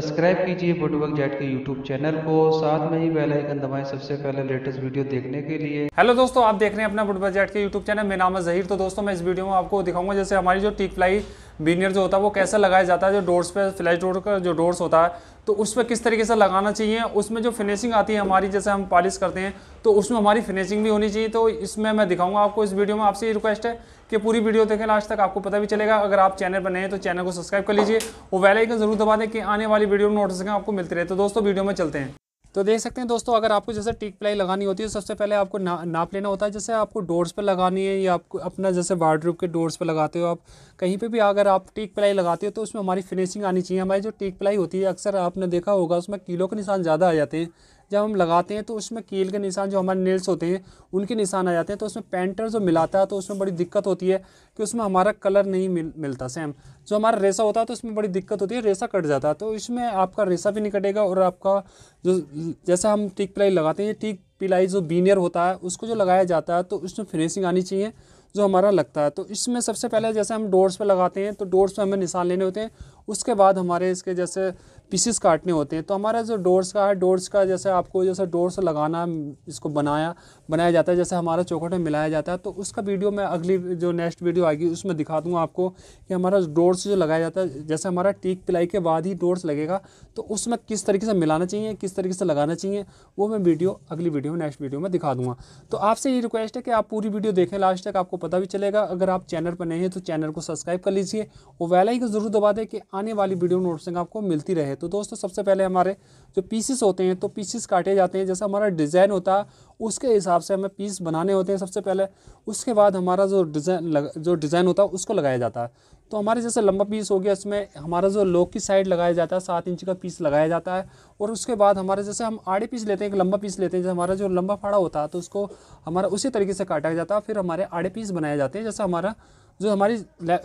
subscribe कीजिए बुटवर्क जेट के यूट्यूब चैनल को साथ में ही बेल आइकन दबाएं सबसे पहले लेटेस्ट वीडियो देखने के लिए हेलो दोस्तों आप देख रहे हैं अपना बुटवर्क जेट के यूट्यूब चैनल मेरा नाम है जहीर तो दोस्तों मैं इस वीडियो में आपको दिखाऊंगा जैसे हमारी जो टीक फ्लाई बीनियर जो होता है वो कैसा लगाया जाता है जो डोर्स पे फ्लैश डोर का जो डोर्स होता है तो उस पर किस तरीके से लगाना चाहिए उसमें जो फिनिशिंग आती है हमारी जैसे हम पॉलिश करते हैं तो उसमें हमारी फिनिशिंग भी होनी चाहिए तो इसमें मैं दिखाऊंगा आपको इस वीडियो में आपसे ये रिक्वेस्ट है कि पूरी वीडियो देखें लास्ट तक आपको पता भी चलेगा अगर आप चैनल पर नए हैं तो चैनल को सब्सक्राइब कर लीजिए और वेल जरूर दबा दें कि आने वाली वीडियो में नोटिस आपको मिलते रहे तो दोस्तों वीडियो में चलते हैं तो देख सकते हैं दोस्तों अगर आपको जैसे टिक प्लाई लगानी होती है तो सबसे पहले आपको ना नाप लेना होता है जैसे आपको डोर्स पर लगानी है या आपको अपना जैसे वार्ड्रूप के डोर्स पर लगाते हो आप कहीं पे भी अगर आप टिक प्लाई लगाते हो तो उसमें हमारी फिनिशिंग आनी चाहिए हमारी जो टिक प्लाई होती है अक्सर आपने देखा होगा उसमें किलो के निशान ज़्यादा आ जाते हैं जब हम लगाते हैं तो उसमें कील के निशान जो हमारे नेल्स होते हैं उनके निशान आ जाते हैं तो उसमें पेंटर जो मिलाता है तो उसमें बड़ी दिक्कत होती है कि उसमें हमारा कलर नहीं मिल मिलता सेम जो हमारा रेसा होता है तो उसमें बड़ी दिक्कत होती है रेसा कट जाता है तो इसमें आपका रेसा भी नहीं कटेगा और आपका जो जैसे हम टीक पिलाई लगाते हैं टीक पिलाई जो बीनियर होता है उसको जो लगाया जाता है तो उसमें फिनिशिंग आनी चाहिए जो हमारा लगता है तो इसमें सबसे पहले जैसे हम डोर्स पे लगाते हैं तो डोर्स पे हमें निशान लेने होते हैं उसके बाद हमारे इसके जैसे पीसेस काटने होते हैं तो हमारा जो डोर्स का है डोर्स का जैसे आपको जैसे डोर्स लगाना इसको बनाया बनाया जाता है जैसे हमारा चौखट में मिलाया जाता है तो उसका वीडियो मैं अगली जो नेक्स्ट वीडियो आएगी उसमें दिखा दूंगा आपको कि हमारा डोर्स जो लगाया जाता है जैसे हमारा टीक पिलाई के बाद ही डोर्स लगेगा तो उसमें किस तरीके से मिलाना चाहिए किस तरीके से लगाना चाहिए वो मैं वीडियो अगली वीडियो में नेक्स्ट वीडियो में दिखा दूँगा तो आपसे ये रिक्वेस्ट है कि आप पूरी वीडियो देखें लास्ट तक आपको पता भी चलेगा अगर आप चैनल पर नहीं हैं तो चैनल को सब्सक्राइब कर लीजिए और वेल को जरूर दबा दें कि आने वाली वीडियो नोट्सिंग आपको मिलती रहे तो दोस्तों सबसे पहले हमारे जो पीसेस होते हैं तो पीसेस काटे जाते हैं जैसा हमारा डिज़ाइन होता है उसके हिसाब से हमें पीस बनाने होते हैं सबसे पहले उसके बाद हमारा जो डिज़ाइन जो डिज़ाइन होता है उसको लगाया जाता है तो हमारे जैसे लंबा पीस हो गया उसमें हमारा जो लोक की साइड लगाया जाता है सात इंच का पीस लगाया जाता है और उसके बाद हमारे जैसे हम आड़े पीस लेते हैं एक लंबा पीस लेते हैं जैसे हमारा जो लंबा फाड़ा होता है तो उसको हमारा उसी तरीके से काटा जाता है फिर हमारे आड़े पीस बनाए जाते हैं जैसे हमारा जो हमारी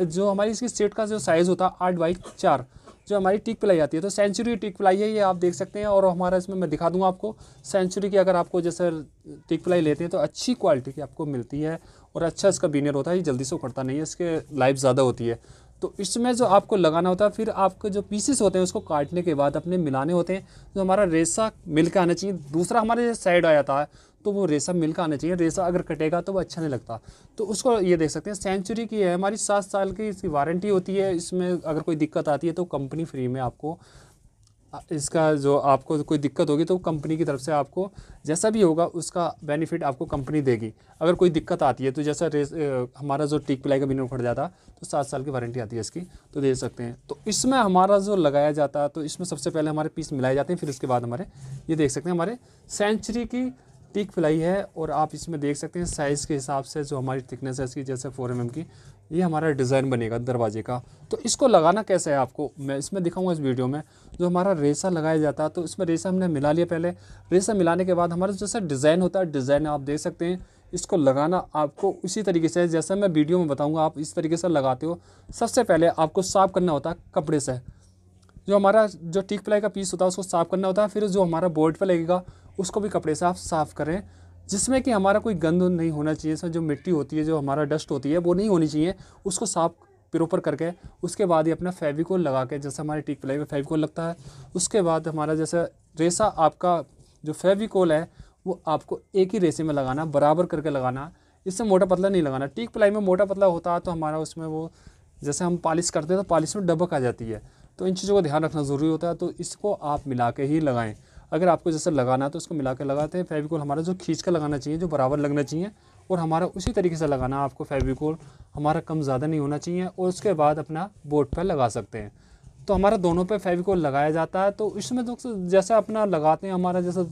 जो हमारी इसकी सेट का जो साइज़ होता है आठ बाई चार जो हमारी टिक पिलाई आती है तो सेंचुरी टिक पिलाई है ये आप देख सकते हैं और हमारा इसमें मैं दिखा दूंगा आपको सेंचुरी की अगर आपको जैसे टिक पिलाई लेते हैं तो अच्छी क्वालिटी की आपको मिलती है और अच्छा इसका बीनियर होता है ये जल्दी से उखड़ता नहीं है इसके लाइफ ज़्यादा होती है तो इसमें जो आपको लगाना होता है फिर आपके जो पीसेस होते हैं उसको काटने के बाद अपने मिलाने होते हैं जो हमारा रेसा मिल के आना चाहिए दूसरा हमारे साइड आया था तो वो रेसा मिल का आना चाहिए रेसा अगर कटेगा तो वो अच्छा नहीं लगता तो उसको ये देख सकते हैं सेंचुरी की है हमारी सात साल की इसकी वारंटी होती है इसमें अगर कोई दिक्कत आती है तो कंपनी फ्री में आपको इसका जो आपको कोई दिक्कत होगी तो कंपनी की तरफ से आपको जैसा भी होगा उसका बेनिफिट आपको कंपनी देगी अगर कोई दिक्कत आती है तो जैसा रेस हमारा जो टिक प्लाई का बिना फट जाता तो सात साल की वारंटी आती है इसकी तो दे सकते हैं तो इसमें हमारा जो लगाया जाता है तो इसमें सबसे पहले हमारे पीस मिलाए जाते हैं फिर उसके बाद हमारे ये देख सकते हैं हमारे सेंचुरी की पिक फ्लाई है और आप इसमें देख सकते हैं साइज़ के हिसाब से जो हमारी थिकनेस है इसकी जैसे फोर एम mm की ये हमारा डिज़ाइन बनेगा दरवाजे का तो इसको लगाना कैसे है आपको मैं इसमें दिखाऊंगा इस वीडियो में जो हमारा रेसा लगाया जाता है तो इसमें रेसा हमने मिला लिया पहले रेसा मिलाने के बाद हमारा जैसा डिज़ाइन होता है डिज़ाइन आप देख सकते हैं इसको लगाना आपको उसी तरीके से जैसा मैं वीडियो में बताऊँगा आप इस तरीके से लगाते हो सबसे पहले आपको साफ़ करना होता है कपड़े से जो हमारा जो टिक प्लाई का पीस होता है उसको साफ़ करना होता है फिर जो हमारा बोर्ड पर लगेगा उसको भी कपड़े से आप साफ़ करें जिसमें कि हमारा कोई गंद नहीं होना चाहिए इसमें जो मिट्टी होती है जो हमारा डस्ट होती है वो नहीं होनी चाहिए उसको साफ प्रोपर करके उसके बाद ही अपना फेविकोल लगा के जैसे हमारे टीक प्लाई में फेविकोल लगता है उसके बाद हमारा जैसे रेसा आपका जो फेविकोल है वो आपको एक ही रेसे में लगाना बराबर करके लगाना इससे मोटा पतला नहीं लगाना टीक प्लाई में मोटा पतला होता है तो हमारा उसमें वो जैसे हम पालिश करते हैं तो पालिश में डबक आ जाती है तो इन चीज़ों का ध्यान रखना ज़रूरी होता है तो इसको आप मिला के ही लगाएँ अगर आपको जैसे लगाना है तो उसको मिला लगाते हैं फेविकोल हमारा जो खींच कर लगाना चाहिए जो बराबर लगना चाहिए और हमारा उसी तरीके से लगाना है आपको फेविकोल हमारा कम ज़्यादा नहीं होना चाहिए और उसके बाद अपना बोर्ड पर लगा सकते हैं तो हमारा दोनों पर फेविकोल लगाया जाता है तो इसमें दोस्तों जैसा अपना लगाते हैं हमारा जैसा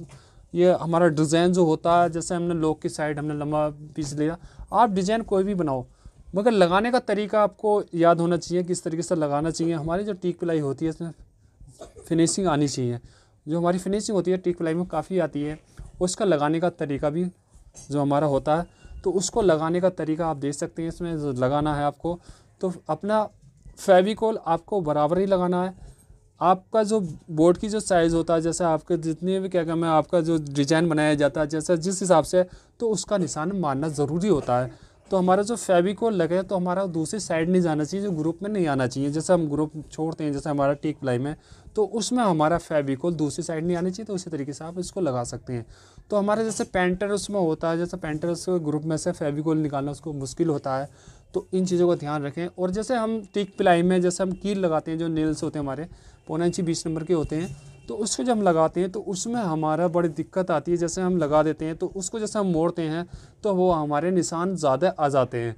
ये हमारा डिज़ाइन जो होता है जैसे हमने लोग की साइड हमने लंबा पीस लिया आप डिज़ाइन कोई भी बनाओ मगर लगाने का तरीका आपको याद होना चाहिए किस तरीके से लगाना चाहिए हमारी जो टीक पिलाई होती है इसमें फिनिशिंग आनी चाहिए जो हमारी फिनिशिंग होती है टिक प्लाई में काफ़ी आती है उसका लगाने का तरीका भी जो हमारा होता है तो उसको लगाने का तरीका आप देख सकते हैं इसमें लगाना है आपको तो अपना फेविकोल आपको बराबर ही लगाना है आपका जो बोर्ड की जो साइज़ होता है जैसे आपके जितने भी क्या कहें आपका जो डिज़ाइन बनाया जाता है जैसा जिस हिसाब से तो उसका निशान मानना ज़रूरी होता है तो हमारा जो फेविकोल लगे तो हमारा दूसरी साइड नहीं जाना चाहिए जो ग्रुप में नहीं आना चाहिए जैसे हम ग्रुप छोड़ते हैं जैसे हमारा टीक प्लाई में तो उसमें हमारा फेविकोल दूसरी साइड नहीं आनी चाहिए तो उसी तरीके से आप इसको लगा सकते हैं तो हमारा जैसे पेंटर उसमें होता है जैसे पेंटर उसके ग्रुप में से फेविकोल निकालना उसको मुश्किल होता है तो इन चीज़ों का ध्यान रखें और जैसे हम टिक प्लाई में जैसे हम कील लगाते हैं जो नेल्स होते हैं हमारे पौना इंची बीस नंबर के होते हैं तो उसको जब हम लगाते हैं तो उसमें हमारा बड़ी दिक्कत आती है जैसे हम लगा देते हैं तो उसको जैसे हम मोड़ते हैं तो वो हमारे निशान ज़्यादा आ जाते हैं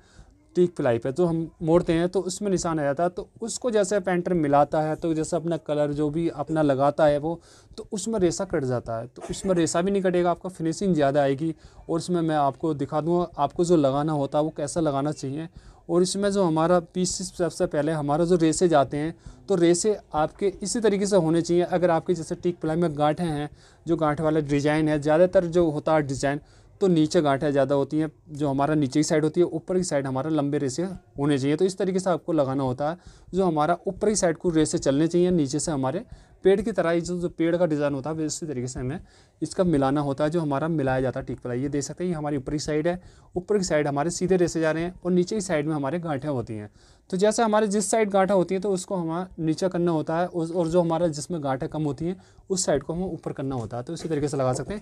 टीक फ्लाई पे तो हम मोड़ते हैं तो उसमें निशान आ जाता है तो उसको जैसे पेंटर मिलाता है तो जैसे अपना कलर जो भी अपना लगाता है वो तो उसमें रेसा कट जाता है तो उसमें रेसा भी नहीं कटेगा आपका फिनिशिंग ज़्यादा आएगी और उसमें मैं आपको दिखा दूँगा आपको जो लगाना होता है वो कैसा लगाना चाहिए और इसमें जो हमारा पीस सबसे पहले हमारा जो रेसे जाते हैं तो रेसे आपके इसी तरीके से होने चाहिए अगर आपके जैसे टीक प्लाई में गांठें हैं जो गांठ वाला डिज़ाइन है ज़्यादातर जो होता है डिज़ाइन तो नीचे गांठें ज़्यादा होती हैं जो हमारा नीचे की साइड होती है ऊपर की साइड हमारा लंबे रेसे होने चाहिए तो इस तरीके से आपको लगाना होता है जो हमारा ऊपर की साइड को रेसे चलने चाहिए नीचे से हमारे पेड़ की तरह जो पेड़ का डिज़ाइन होता है इसी तरीके से हमें इसका मिलाना होता है जो हमारा मिलाया जाता है टिक वाला ये देख सकते हैं ये हमारी ऊपरी साइड है ऊपर की साइड हमारे सीधे रेसे जा रहे हैं और नीचे की साइड में हमारे गांठें होती हैं तो जैसे हमारे जिस साइड गांठें होती हैं तो उसको हमें नीचे करना होता है और जो हमारा जिसमें गांठें कम होती हैं उस साइड को हमें ऊपर करना होता है तो इसी तरीके से लगा सकते हैं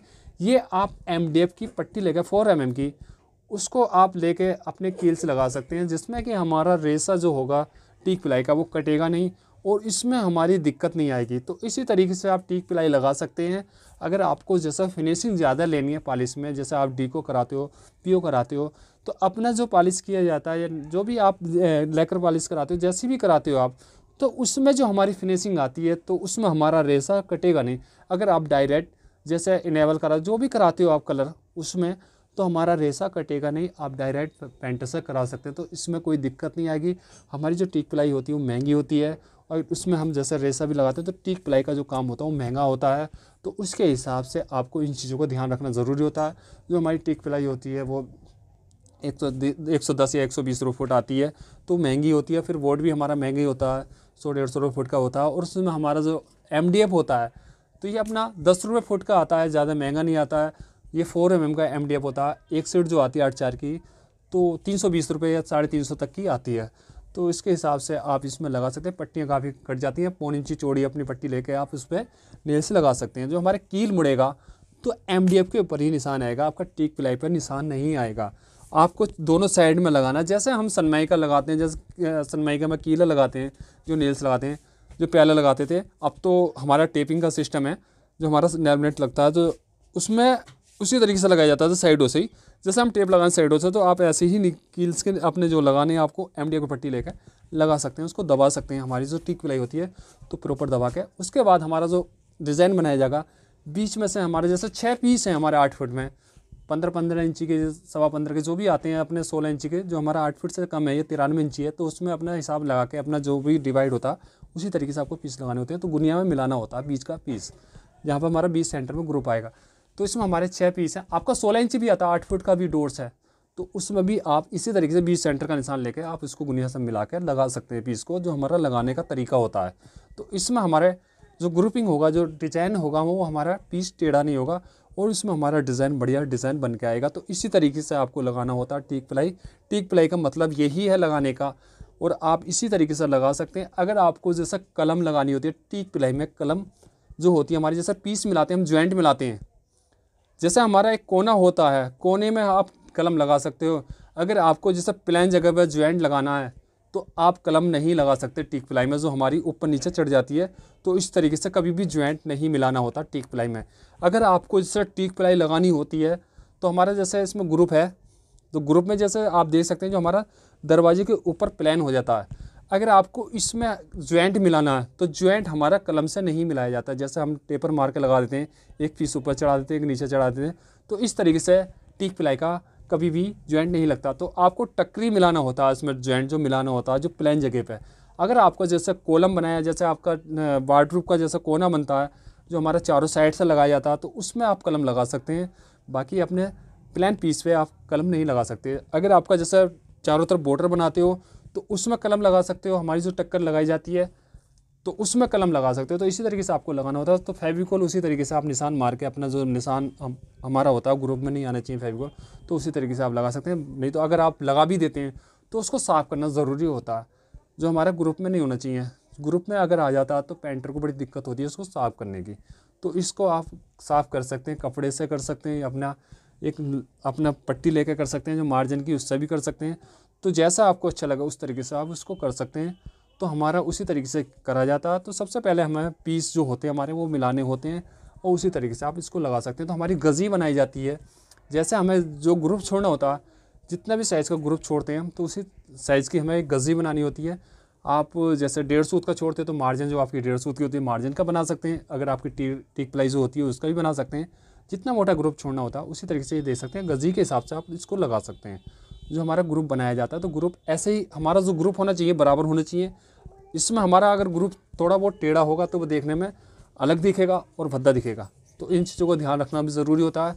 ये आप एम की पट्टी लेकर फोर एम की उसको आप ले अपने कील से लगा सकते हैं जिसमें कि हमारा रेसा जो होगा टीक पिलाई का वो कटेगा नहीं और इसमें हमारी दिक्कत नहीं आएगी तो इसी तरीके से आप टीक पिलाई लगा सकते हैं अगर आपको जैसा फिनिशिंग ज़्यादा लेनी है पॉलिश में जैसे आप डी को कराते हो पी कराते हो तो अपना जो पॉलिश किया जाता है या जो भी आप लेकर पॉलिश कराते हो जैसी भी कराते हो आप तो उसमें जो हमारी फिनिशिंग आती है तो उसमें हमारा रेसा कटेगा नहीं अगर आप डायरेक्ट जैसे इनेबल करा जो भी कराते हो आप कलर उसमें तो हमारा रेसा कटेगा नहीं आप डायरेक्ट पेंट से करा सकते हैं तो इसमें कोई दिक्कत नहीं आएगी हमारी जो टीक पिलाई होती है वो महंगी होती है और उसमें हम जैसे रेसा भी लगाते हैं तो टीक प्लाई का जो काम होता है वो महंगा होता है तो उसके हिसाब से आपको इन चीज़ों का ध्यान रखना ज़रूरी होता है जो हमारी टीक प्लाई होती है वो एक सौ एक सौ दस या एक सौ बीस रुपये फुट आती है तो महंगी होती है फिर वोट भी हमारा महंगा ही होता है सौ डेढ़ सौ रुपये फुट का होता है और उसमें हमारा जो एम डी एफ होता है तो ये अपना दस रुपये फुट का आता है ज़्यादा महंगा नहीं आता है ये फोर एम एम का एम डी एफ होता है एक सीट जो आती है आठ चार की तो तीन सौ बीस रुपये या साढ़े तीन सौ तक की आती है तो इसके हिसाब से आप इसमें लगा सकते हैं पट्टियाँ काफ़ी कट जाती हैं पौन इंची चौड़ी अपनी पट्टी लेके आप उस पर नेल्स लगा सकते हैं जो हमारे कील मुड़ेगा तो एम के ऊपर ही निशान आएगा आपका टीक पिलाई पर निशान नहीं आएगा आपको दोनों साइड में लगाना जैसे हम सनमाई का लगाते हैं जैसे का में कीला लगाते हैं जो नेल्स लगाते हैं जो प्याला लगाते थे अब तो हमारा टेपिंग का सिस्टम है जो हमारा लैमिनेट लगता है जो तो उसमें उसी तरीके से लगाया जाता है साइडों से ही जैसे हम टेप लगाएं साइडों से तो आप ऐसे ही नील्स के अपने जो लगाने हैं आपको एम डी की पट्टी लेकर लगा सकते हैं उसको दबा सकते हैं हमारी जो टिक विलाई होती है तो प्रॉपर दबा के उसके बाद हमारा जो डिज़ाइन बनाया जाएगा बीच में से हमारे जैसे छः पीस हैं हमारे आठ फुट में पंद्रह पंद्रह इंची के सवा पंद्रह के जो भी आते हैं अपने सोलह इंची के जो हमारा आठ फुट से कम है ये तिरानवे इंची है तो उसमें अपना हिसाब लगा के अपना जो भी डिवाइड होता उसी तरीके से आपको पीस लगाने होते हैं तो गुनिया में मिलाना होता है बीच का पीस जहाँ पर हमारा बीस सेंटर में ग्रुप आएगा तो इसमें हमारे छः पीस हैं आपका सोलह इंच भी आता है आठ फुट का भी डोर्स है तो उसमें भी आप इसी तरीके से बीच सेंटर का निशान लेके आप इसको गुनिया से मिला के लगा सकते हैं पीस को जो हमारा लगाने का तरीका होता है तो इसमें हमारे जो ग्रुपिंग होगा जो डिजाइन होगा वो हमारा पीस टेढ़ा नहीं होगा और इसमें हमारा डिज़ाइन बढ़िया डिज़ाइन बन के आएगा तो इसी तरीके से आपको लगाना होता है टीक प्लाई टीक प्लाई का मतलब यही है लगाने का और आप इसी तरीके से लगा सकते हैं अगर आपको जैसा कलम लगानी होती है टीक प्लाई में कलम जो होती है हमारी जैसा पीस मिलाते हैं हम ज्वाइंट मिलाते हैं जैसे हमारा एक कोना होता है कोने में आप कलम लगा सकते हो अगर आपको जैसे प्लान जगह पर ज्वाइंट लगाना है तो आप कलम नहीं लगा सकते टीक प्लाई में जो हमारी ऊपर नीचे चढ़ जाती है तो इस तरीके से कभी भी ज्वाइंट नहीं मिलाना होता टीक प्लाई में अगर आपको जैसे टीक प्लाई लगानी होती है तो हमारा जैसे इसमें ग्रुप है तो ग्रुप में जैसे आप देख सकते हैं जो हमारा दरवाजे के ऊपर प्लान हो जाता है अगर आपको इसमें ज्वाइंट मिलाना है तो ज्वाइंट हमारा कलम से नहीं मिलाया जाता जैसे हम टेपर मार के लगा देते हैं एक पीस ऊपर चढ़ा देते हैं एक नीचे चढ़ा देते हैं तो इस तरीके से टीक पिलाई का कभी भी ज्वाइंट नहीं लगता तो आपको टकरी मिलाना होता है इसमें ज्वाइंट जो मिलाना होता है जो प्लान जगह पर अगर आपका जैसे कोलम बनाया जैसे आपका वार्डरूप का जैसा कोना बनता है जो हमारा चारों साइड से लगाया जाता है तो उसमें आप कलम लगा सकते हैं बाकी अपने प्लान पीस पे आप कलम नहीं लगा सकते अगर आपका जैसा चारों तरफ बॉर्डर बनाते हो तो उसमें कलम लगा सकते हो हमारी जो टक्कर लगाई जाती है तो उसमें कलम लगा सकते हो तो इसी तरीके से आपको लगाना होता है तो फेविकॉल उसी तरीके से आप निशान मार के अपना जो निशान हम हमारा होता है ग्रुप में नहीं आना चाहिए फेविकॉल तो उसी तरीके से आप लगा सकते हैं नहीं तो अगर आप लगा भी देते हैं तो उसको साफ़ करना ज़रूरी होता है जो हमारा ग्रुप में नहीं होना चाहिए ग्रुप में अगर आ जाता है तो पेंटर को बड़ी दिक्कत होती है उसको साफ़ करने की तो इसको आप साफ़ कर सकते हैं कपड़े से कर सकते हैं अपना एक अपना पट्टी लेकर कर सकते हैं जो मार्जिन की उससे भी कर सकते हैं तो जैसा आपको अच्छा लगा उस तरीके से आप उसको कर सकते हैं तो हमारा उसी तरीके से करा जाता है तो सबसे पहले हमें पीस जो होते हैं हमारे वो मिलाने होते हैं और उसी तरीके से आप इसको लगा सकते हैं तो हमारी गज़ी बनाई जाती है जैसे हमें जो ग्रुप छोड़ना होता है जितना भी साइज़ का ग्रुप छोड़ते हैं हम तो उसी साइज़ की हमें एक गज़ी बनानी होती है आप जैसे डेढ़ सूत का छोड़ते हैं तो मार्जिन जो आपकी डेढ़ सूत की होती है मार्जिन का बना सकते हैं अगर आपकी टी टिक प्लाई जो होती है उसका भी बना सकते हैं जितना मोटा ग्रुप छोड़ना होता है उसी तरीके से ये दे सकते हैं गजी के हिसाब से आप इसको लगा सकते हैं जो हमारा ग्रुप बनाया जाता है तो ग्रुप ऐसे ही हमारा जो ग्रुप होना चाहिए बराबर होना चाहिए इसमें हमारा अगर ग्रुप थोड़ा बहुत टेढ़ा होगा तो वो देखने में अलग दिखेगा और भद्दा दिखेगा तो इन चीज़ों का ध्यान रखना भी ज़रूरी होता है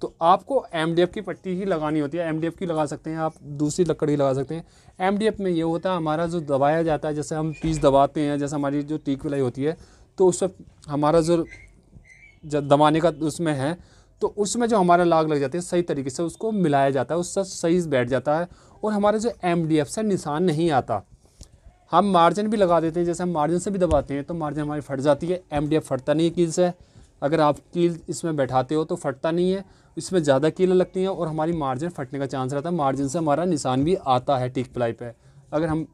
तो आपको एम की पट्टी ही लगानी होती है एम की लगा सकते हैं आप दूसरी लकड़ ही लगा सकते हैं एम में ये होता है हमारा जो दबाया जाता है जैसे हम पीस दबाते हैं जैसे हमारी जो टीक वलाई होती है तो उस वक्त हमारा जो दबाने का उसमें है तो उसमें जो हमारा लाग लग जाती है सही तरीके से उसको मिलाया जाता है उससे सही बैठ जाता है और हमारा जो एम डी एफ से निशान नहीं आता हम मार्जिन भी लगा देते हैं जैसे हम मार्जिन से भी दबाते हैं तो मार्जिन हमारी फट जाती है एम डी एफ फटता नहीं है कील से अगर आप कील इसमें बैठाते हो तो फटता नहीं है इसमें ज़्यादा कीलें लगती हैं और हमारी मार्जिन फटने का चांस रहता है मार्जिन से हमारा निशान भी आता है टीक प्लाई पर अगर हम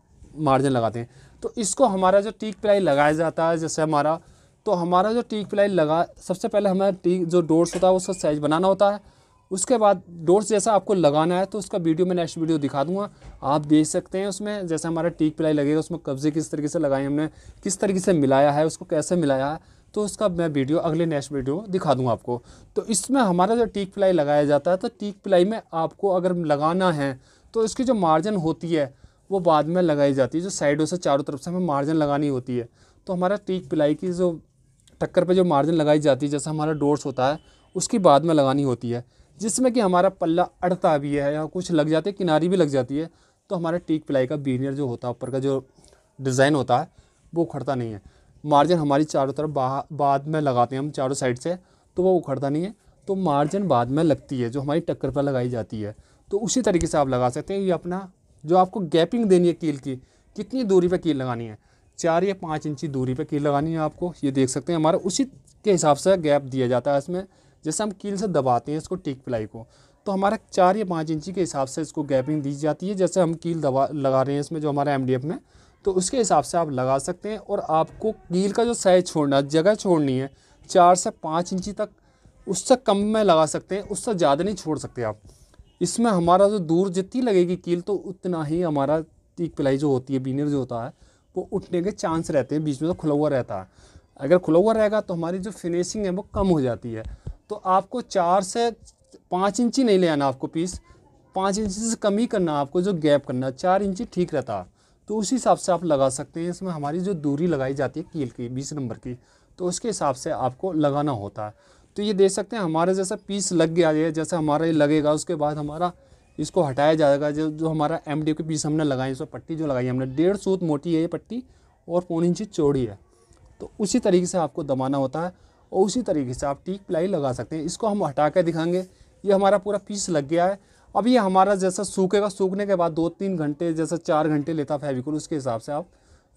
मार्जिन लगाते हैं तो इसको हमारा जो टीक प्लाई लगाया जाता है जैसे हमारा तो हमारा जो टीक प्लाई लगा सबसे पहले हमें टीक जो डोर्स होता है उसका साइज बनाना होता है उसके बाद डोर्स जैसा आपको लगाना है तो उसका वीडियो मैं नेक्स्ट वीडियो दिखा दूंगा आप देख सकते हैं उसमें जैसे हमारा टीक प्लाई लगेगा उसमें कब्जे किस तरीके से लगाए हमने किस तरीके से मिलाया है उसको कैसे मिलाया है तो उसका मैं वीडियो अगले नेक्स्ट वीडियो दिखा दूंगा आपको तो इसमें हमारा जो टीक प्लाई लगाया जाता है तो टीक प्लाई में आपको अगर लगाना है तो इसकी जो मार्जिन होती है वो बाद में लगाई जाती है जो साइडों से चारों तरफ से हमें मार्जिन लगानी होती है तो हमारा टीक प्लाई की जो टक्कर पे जो मार्जिन लगाई जाती है जैसा हमारा डोर्स होता है उसकी बाद में लगानी होती है जिसमें कि हमारा पल्ला अड़ता भी है या कुछ लग जाते किनारी भी लग जाती है तो हमारा टीक प्लाई का बीनियर जो होता है ऊपर का जो डिज़ाइन होता है वो उखड़ता नहीं है मार्जिन हमारी चारों तरफ बाद में लगाते हैं हम चारों साइड से तो वो उखड़ता नहीं है तो मार्जिन बाद में लगती है जो हमारी टक्कर पर लगाई जाती है तो उसी तरीके से आप लगा सकते हैं ये अपना जो आपको गैपिंग देनी है कील की कितनी दूरी पर कील लगानी है चार या पाँच इंची दूरी पर कील लगानी है आपको ये देख सकते हैं हमारा उसी के हिसाब से गैप दिया जाता है इसमें जैसे हम कील से दबाते हैं इसको टिक पिलाई को तो हमारा चार या पाँच इंची के हिसाब से इसको गैपिंग दी जाती है जैसे हम कील दबा लगा रहे हैं इसमें जो हमारा एम में तो उसके हिसाब से आप लगा सकते हैं और आपको कील का जो साइज़ छोड़ना जगह छोड़नी है चार से पाँच इंची तक उससे कम में लगा सकते हैं उससे ज़्यादा नहीं छोड़ सकते आप इसमें हमारा जो दूर जितनी लगेगी कील तो उतना ही हमारा टीक पिलाई जो होती है बीनर जो होता है को उठने के चांस रहते हैं बीच में तो खुला हुआ रहता है अगर खुला हुआ रहेगा तो हमारी जो फिनिशिंग है वो कम हो जाती है तो आपको चार से पाँच इंची नहीं ले आना आपको पीस पाँच इंची से कम ही करना आपको जो गैप करना चार इंची ठीक रहता तो उसी हिसाब से आप लगा सकते हैं इसमें हमारी जो दूरी लगाई जाती है कील की बीस नंबर की तो उसके हिसाब से आपको लगाना होता है तो ये देख सकते हैं हमारे जैसा पीस लग गया है जैसा हमारा ये लगेगा उसके बाद हमारा इसको हटाया जाएगा जो जो हमारा एम डी के पीस हमने लगाई उसमें पट्टी जो लगाई हमने डेढ़ सूत मोटी है ये पट्टी और पौन इंची चौड़ी है तो उसी तरीके से आपको दबाना होता है और उसी तरीके से आप टीक प्लाई लगा सकते हैं इसको हम हटा कर दिखाएंगे ये हमारा पूरा पीस लग गया है अब ये हमारा जैसा सूखेगा सूखने के बाद दो तीन घंटे जैसा चार घंटे लेता फेविकोल उसके हिसाब से आप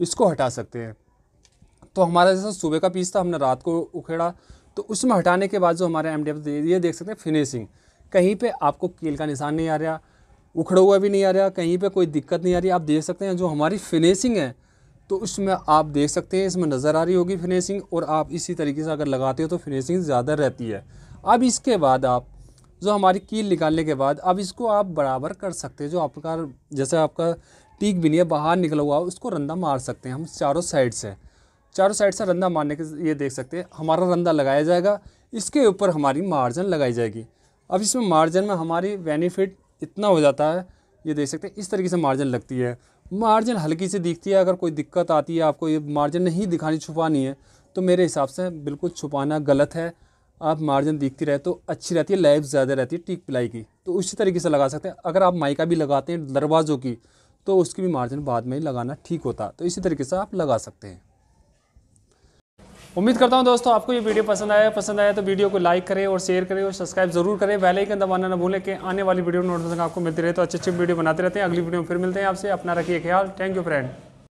इसको हटा सकते हैं तो हमारा जैसा सुबह का पीस था हमने रात को उखेड़ा तो उसमें हटाने के बाद जो हमारा एम ये देख सकते हैं फिनिशिंग कहीं पे आपको कील का निशान नहीं आ रहा उखड़ा हुआ भी नहीं आ रहा कहीं पे कोई दिक्कत नहीं आ रही आप देख सकते हैं जो हमारी फिनिशिंग है तो उसमें आप देख सकते हैं इसमें नज़र आ रही होगी फिनिशिंग और आप इसी तरीके से अगर लगाते हो तो फिनिशिंग ज़्यादा रहती है अब इसके बाद आप जो हमारी कील निकालने के बाद अब इसको आप बराबर कर सकते हैं जो आपका जैसे आपका टीक भी नहीं है बाहर निकला हुआ उसको रंधा मार सकते हैं हम चारों साइड से चारों साइड से रंधा मारने के ये देख सकते हैं हमारा रंधा लगाया जाएगा इसके ऊपर हमारी मार्जन लगाई जाएगी अब इसमें मार्जिन में हमारी बेनिफिट इतना हो जाता है ये देख सकते हैं इस तरीके से मार्जिन लगती है मार्जिन हल्की से दिखती है अगर कोई दिक्कत आती है आपको ये मार्जिन नहीं दिखानी छुपानी है तो मेरे हिसाब से बिल्कुल छुपाना गलत है आप मार्जिन दिखती रहे तो अच्छी रहती है लाइफ ज़्यादा रहती है टीक पिलाई की तो उसी तरीके से लगा सकते हैं अगर आप माइका भी लगाते हैं दरवाज़ों की तो उसकी भी मार्जिन बाद में ही लगाना ठीक होता तो इसी तरीके से आप लगा सकते हैं उम्मीद करता हूँ दोस्तों आपको ये वीडियो पसंद आया पसंद आया तो वीडियो को लाइक करें और शेयर करें और सब्सक्राइब जरूर करें बेल आइकन दबाना ना भूलें कि आने वाली वीडियो नोटिफिकेशन आपको मिलती रहे तो अच्छी अच्छी वीडियो बनाते रहते हैं अगली वीडियो में फिर मिलते हैं आपसे अपना रखिए ख्याल थैंक यू फ्रेंड